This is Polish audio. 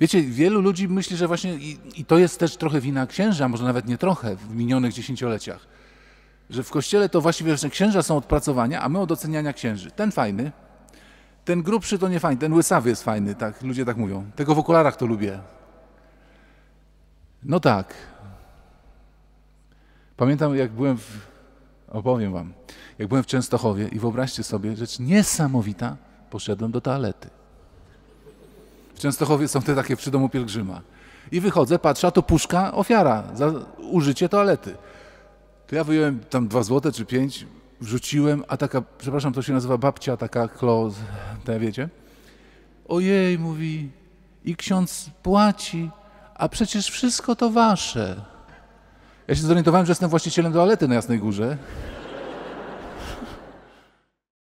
Wiecie, wielu ludzi myśli, że właśnie, i, i, to jest też trochę wina księża, może nawet nie trochę, w minionych dziesięcioleciach, że w kościele to właściwie że księża są odpracowania, a my od oceniania księży. Ten fajny, ten grubszy to nie fajny, ten łysawy jest fajny, tak ludzie tak mówią. Tego w okularach to lubię. No tak. Pamiętam, jak byłem w, opowiem wam, jak byłem w Częstochowie i wyobraźcie sobie, rzecz niesamowita, poszedłem do toalety. Częstochowie są te takie przy domu pielgrzyma. I wychodzę, patrzę, a to puszka ofiara za użycie toalety. To ja wyjąłem tam dwa złote czy pięć, wrzuciłem, a taka, przepraszam, to się nazywa babcia, taka to ja wiecie. Ojej, mówi, i ksiądz płaci, a przecież wszystko to wasze. Ja się zorientowałem, że jestem właścicielem toalety na Jasnej Górze.